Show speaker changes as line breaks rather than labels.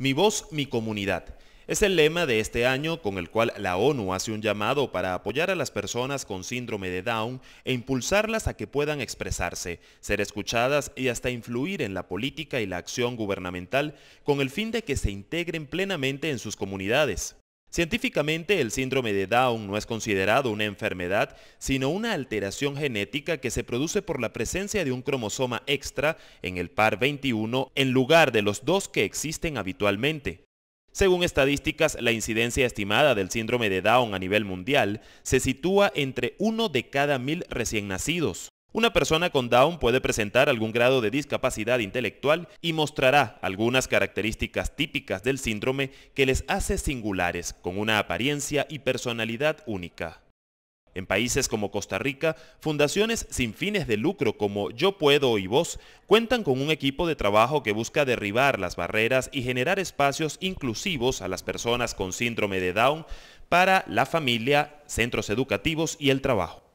Mi voz, mi comunidad. Es el lema de este año con el cual la ONU hace un llamado para apoyar a las personas con síndrome de Down e impulsarlas a que puedan expresarse, ser escuchadas y hasta influir en la política y la acción gubernamental con el fin de que se integren plenamente en sus comunidades. Científicamente, el síndrome de Down no es considerado una enfermedad, sino una alteración genética que se produce por la presencia de un cromosoma extra en el par 21 en lugar de los dos que existen habitualmente. Según estadísticas, la incidencia estimada del síndrome de Down a nivel mundial se sitúa entre uno de cada mil recién nacidos. Una persona con Down puede presentar algún grado de discapacidad intelectual y mostrará algunas características típicas del síndrome que les hace singulares, con una apariencia y personalidad única. En países como Costa Rica, fundaciones sin fines de lucro como Yo Puedo y Vos cuentan con un equipo de trabajo que busca derribar las barreras y generar espacios inclusivos a las personas con síndrome de Down para la familia, centros educativos y el trabajo.